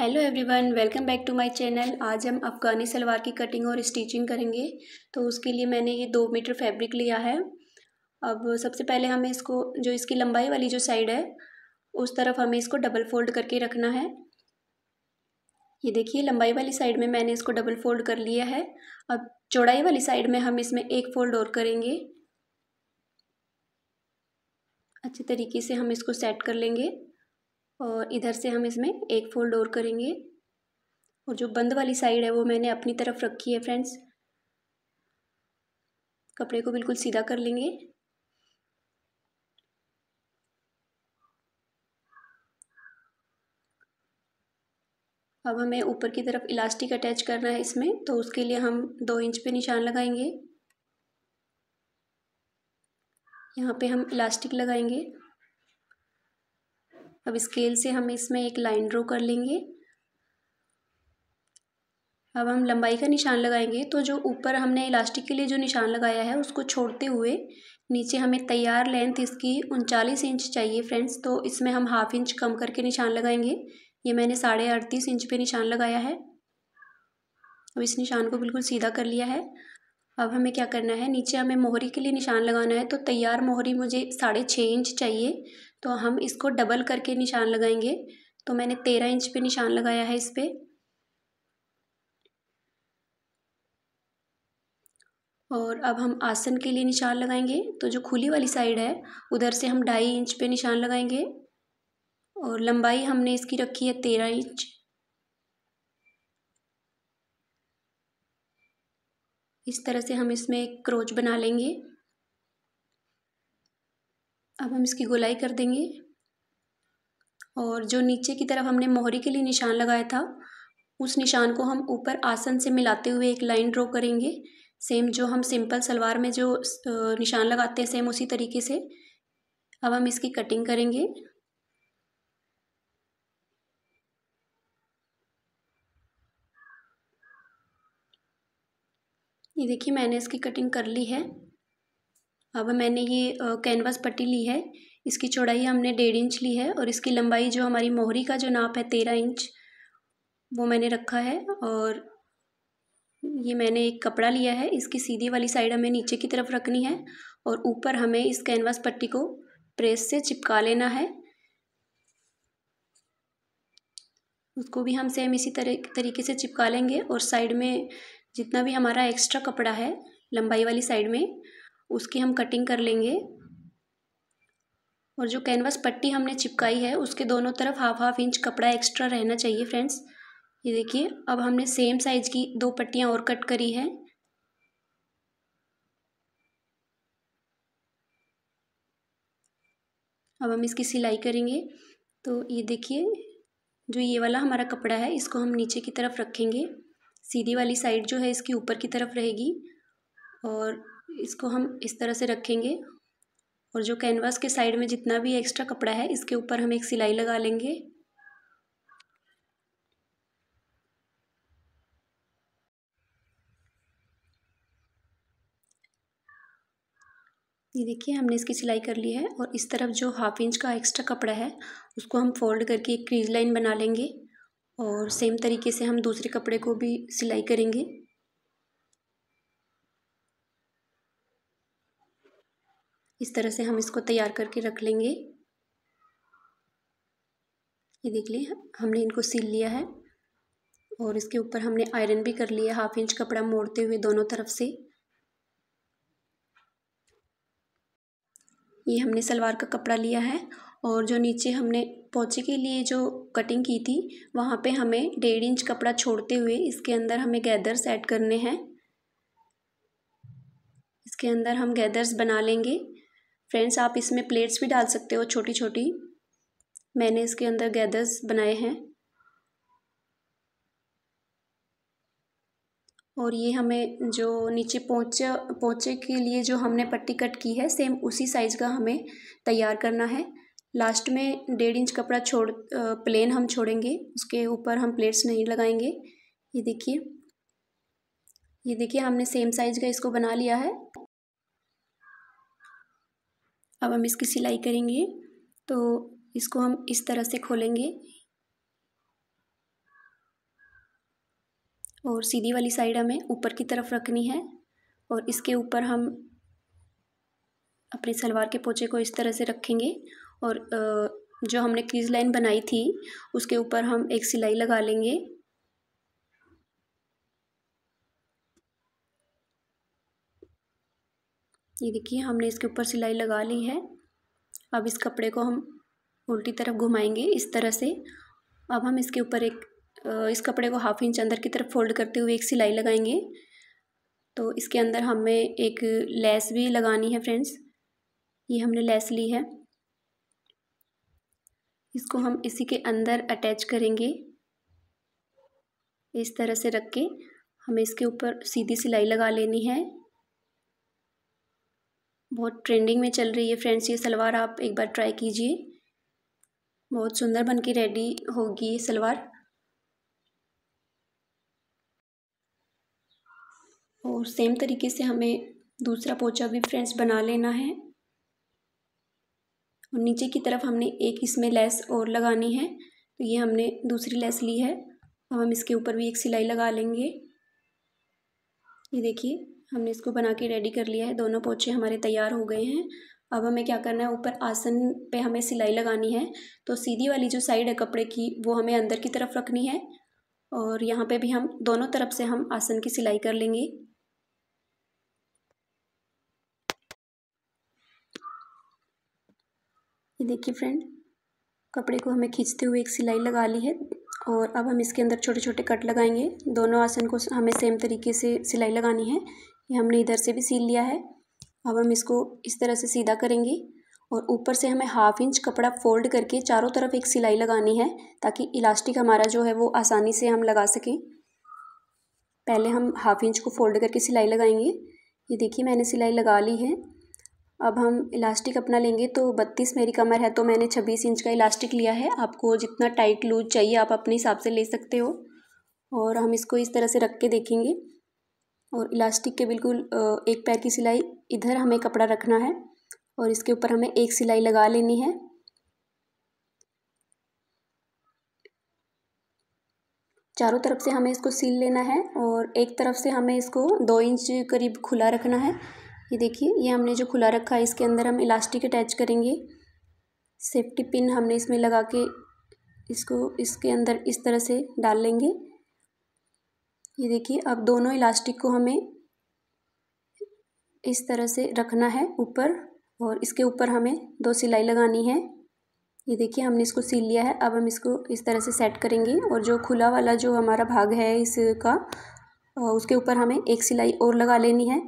hello everyone welcome back to my channel आज हम अफ़गानी सलवार की कटिंग और स्टिचिंग करेंगे तो उसके लिए मैंने ये दो मीटर फैब्रिक लिया है अब सबसे पहले हमें इसको जो इसकी लंबाई वाली जो साइड है उस तरफ हमें इसको डबल फोल्ड करके रखना है ये देखिए लंबाई वाली साइड में मैंने इसको डबल फोल्ड कर लिया है अब चौड़ाई वाली साइड में हम इसमें एक फोल्ड और करेंगे अच्छे तरीके से हम इसको सेट कर लेंगे और इधर से हम इसमें एक फोल्ड और करेंगे और जो बंद वाली साइड है वो मैंने अपनी तरफ रखी है फ्रेंड्स कपड़े को बिल्कुल सीधा कर लेंगे अब हमें ऊपर की तरफ इलास्टिक अटैच करना है इसमें तो उसके लिए हम दो इंच पे निशान लगाएंगे यहाँ पे हम इलास्टिक लगाएंगे अब स्केल से हम इसमें एक लाइन ड्रॉ कर लेंगे अब हम लंबाई का निशान लगाएंगे तो जो ऊपर हमने इलास्टिक के लिए जो निशान लगाया है उसको छोड़ते हुए नीचे हमें तैयार लेंथ इसकी उनचालीस इंच चाहिए फ्रेंड्स तो इसमें हम हाफ इंच कम करके निशान लगाएंगे ये मैंने साढ़े अड़तीस इंच पे निशान लगाया है अब इस निशान को बिल्कुल सीधा कर लिया है अब हमें क्या करना है नीचे हमें मोहरी के लिए निशान लगाना है तो तैयार मोहरी मुझे साढ़े छः इंच चाहिए तो हम इसको डबल करके निशान लगाएंगे तो मैंने तेरह इंच पे निशान लगाया है इस पर और अब हम आसन के लिए निशान लगाएंगे तो जो खुली वाली साइड है उधर से हम ढाई इंच पे निशान लगाएंगे और लंबाई हमने इसकी रखी है तेरह इंच इस तरह से हम इसमें एक क्रोच बना लेंगे हम इसकी गोलाई कर देंगे और जो नीचे की तरफ हमने मोहरी के लिए निशान लगाया था उस निशान को हम ऊपर आसन से मिलाते हुए एक लाइन ड्रॉ करेंगे सेम जो हम सिंपल सलवार में जो निशान लगाते हैं सेम उसी तरीके से अब हम इसकी कटिंग करेंगे ये देखिए मैंने इसकी कटिंग कर ली है अब हाँ, मैंने ये कैनवास पट्टी ली है इसकी चौड़ाई हमने डेढ़ इंच ली है और इसकी लंबाई जो हमारी मोहरी का जो नाप है तेरह इंच वो मैंने रखा है और ये मैंने एक कपड़ा लिया है इसकी सीधी वाली साइड हमें नीचे की तरफ रखनी है और ऊपर हमें इस कैनवास पट्टी को प्रेस से चिपका लेना है उसको भी हम सेम इसी तरह तरीके से चिपका लेंगे और साइड में जितना भी हमारा एक्स्ट्रा कपड़ा है लंबाई वाली साइड में उसकी हम कटिंग कर लेंगे और जो कैनवास पट्टी हमने चिपकाई है उसके दोनों तरफ हाफ हाफ इंच कपड़ा एक्स्ट्रा रहना चाहिए फ्रेंड्स ये देखिए अब हमने सेम साइज़ की दो पट्टियाँ और कट करी है अब हम इसकी सिलाई करेंगे तो ये देखिए जो ये वाला हमारा कपड़ा है इसको हम नीचे की तरफ रखेंगे सीधी वाली साइड जो है इसकी ऊपर की तरफ रहेगी और इसको हम इस तरह से रखेंगे और जो कैनवास के साइड में जितना भी एक्स्ट्रा कपड़ा है इसके ऊपर हम एक सिलाई लगा लेंगे ये देखिए हमने इसकी सिलाई कर ली है और इस तरफ जो हाफ इंच का एक्स्ट्रा कपड़ा है उसको हम फोल्ड करके एक क्रीज लाइन बना लेंगे और सेम तरीके से हम दूसरे कपड़े को भी सिलाई करेंगे इस तरह से हम इसको तैयार करके रख लेंगे ये देख लिए हमने इनको सिल लिया है और इसके ऊपर हमने आयरन भी कर लिया हाफ इंच कपड़ा मोड़ते हुए दोनों तरफ से ये हमने सलवार का कपड़ा लिया है और जो नीचे हमने पोचे के लिए जो कटिंग की थी वहाँ पे हमें डेढ़ इंच कपड़ा छोड़ते हुए इसके अंदर हमें गैदर्स ऐड करने हैं इसके अंदर हम गैदर्स बना लेंगे फ्रेंड्स आप इसमें प्लेट्स भी डाल सकते हो छोटी छोटी मैंने इसके अंदर गैदर्स बनाए हैं और ये हमें जो नीचे पोचे पहुँचे के लिए जो हमने पट्टी कट की है सेम उसी साइज़ का हमें तैयार करना है लास्ट में डेढ़ इंच कपड़ा छोड़ प्लेन हम छोड़ेंगे उसके ऊपर हम प्लेट्स नहीं लगाएंगे ये देखिए ये देखिए हमने सेम साइज़ का इसको बना लिया है अब हम इसकी सिलाई करेंगे तो इसको हम इस तरह से खोलेंगे और सीधी वाली साइड हमें ऊपर की तरफ रखनी है और इसके ऊपर हम अपने सलवार के पोचे को इस तरह से रखेंगे और जो हमने क्रीज लाइन बनाई थी उसके ऊपर हम एक सिलाई लगा लेंगे ये देखिए हमने इसके ऊपर सिलाई लगा ली है अब इस कपड़े को हम उल्टी तरफ घुमाएंगे इस तरह से अब हम इसके ऊपर एक इस कपड़े को हाफ इंच अंदर की तरफ फोल्ड करते हुए एक सिलाई लगाएंगे तो इसके अंदर हमें एक लेस भी लगानी है फ्रेंड्स ये हमने लेस ली है इसको हम इसी के अंदर अटैच करेंगे इस तरह से रख के हमें इसके ऊपर सीधी सिलाई लगा लेनी है बहुत ट्रेंडिंग में चल रही है फ्रेंड्स ये सलवार आप एक बार ट्राई कीजिए बहुत सुंदर बन के रेडी होगी ये सलवार और सेम तरीके से हमें दूसरा पोचा भी फ्रेंड्स बना लेना है और नीचे की तरफ हमने एक इसमें लेस और लगानी है तो ये हमने दूसरी लेस ली है अब हम इसके ऊपर भी एक सिलाई लगा लेंगे ये देखिए हमने इसको बना के रेडी कर लिया है दोनों पोछे हमारे तैयार हो गए हैं अब हमें क्या करना है ऊपर आसन पे हमें सिलाई लगानी है तो सीधी वाली जो साइड है कपड़े की वो हमें अंदर की तरफ रखनी है और यहाँ पे भी हम दोनों तरफ से हम आसन की सिलाई कर लेंगे ये देखिए फ्रेंड कपड़े को हमें खींचते हुए एक सिलाई लगा ली है और अब हम इसके अंदर छोटे छोटे कट लगाएंगे दोनों आसन को हमें सेम तरीके से सिलाई लगानी है ये हमने इधर से भी सील लिया है अब हम इसको इस तरह से सीधा करेंगे और ऊपर से हमें हाफ इंच कपड़ा फोल्ड करके चारों तरफ एक सिलाई लगानी है ताकि इलास्टिक हमारा जो है वो आसानी से हम लगा सकें पहले हम हाफ इंच को फोल्ड करके सिलाई लगाएंगे ये देखिए मैंने सिलाई लगा ली है अब हम इलास्टिक अपना लेंगे तो बत्तीस मेरी कमर है तो मैंने छब्बीस इंच का इलास्टिक लिया है आपको जितना टाइट लूज चाहिए आप अपने हिसाब से ले सकते हो और हम इसको इस तरह से रख के देखेंगे और इलास्टिक के बिल्कुल एक पैर की सिलाई इधर हमें कपड़ा रखना है और इसके ऊपर हमें एक सिलाई लगा लेनी है चारों तरफ से हमें इसको सिल लेना है और एक तरफ से हमें इसको दो इंच करीब खुला रखना है ये देखिए ये हमने जो खुला रखा है इसके अंदर हम इलास्टिक अटैच करेंगे सेफ्टी पिन हमने इसमें लगा के इसको इसके अंदर इस तरह से डाल लेंगे ये देखिए अब दोनों इलास्टिक को हमें इस तरह से रखना है ऊपर और इसके ऊपर हमें दो सिलाई लगानी है ये देखिए हमने इसको सिल लिया है अब हम इसको इस तरह से सेट करेंगे और जो खुला वाला जो हमारा भाग है इसका उसके ऊपर हमें एक सिलाई और लगा लेनी है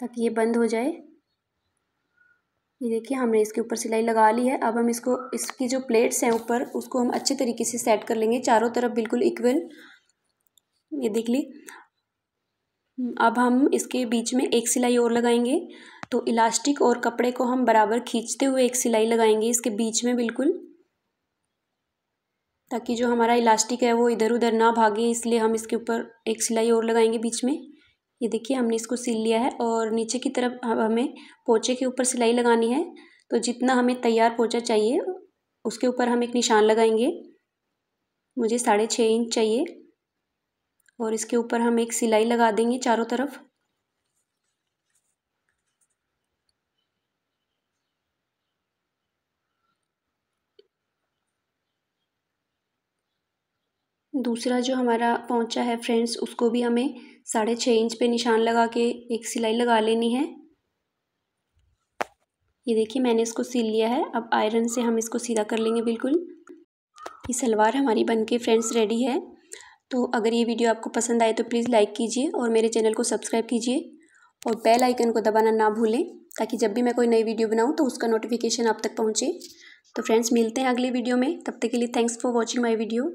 ताकि ये बंद हो जाए ये देखिए हमने इसके ऊपर सिलाई लगा ली है अब हम इसको इसकी जो प्लेट्स हैं ऊपर उसको हम अच्छे तरीके से सेट कर लेंगे चारों तरफ बिल्कुल इक्वल ये देख ली अब हम इसके बीच में एक सिलाई और लगाएंगे तो इलास्टिक और कपड़े को हम बराबर खींचते हुए एक सिलाई लगाएंगे इसके बीच में बिल्कुल ताकि जो हमारा इलास्टिक है वो इधर उधर ना भागे इसलिए हम इसके ऊपर एक सिलाई और लगाएंगे बीच में ये देखिए हमने इसको सिल लिया है और नीचे की तरफ हमें पोचे के ऊपर सिलाई लगानी है तो जितना हमें तैयार पोचा चाहिए उसके ऊपर हम एक निशान लगाएंगे मुझे साढ़े छः इंच चाहिए और इसके ऊपर हम एक सिलाई लगा देंगे चारों तरफ दूसरा जो हमारा पहुंचा है फ्रेंड्स उसको भी हमें साढ़े छः इंच पे निशान लगा के एक सिलाई लगा लेनी है ये देखिए मैंने इसको सिल लिया है अब आयरन से हम इसको सीधा कर लेंगे बिल्कुल ये सलवार हमारी बनके फ्रेंड्स रेडी है तो अगर ये वीडियो आपको पसंद आए तो प्लीज़ लाइक कीजिए और मेरे चैनल को सब्सक्राइब कीजिए और बेल आइकन को दबाना ना भूलें ताकि जब भी मैं कोई नई वीडियो बनाऊँ तो उसका नोटिफिकेशन आप तक पहुँचे तो फ्रेंड्स मिलते हैं अगले वीडियो में तब तक के लिए thanks for watching my video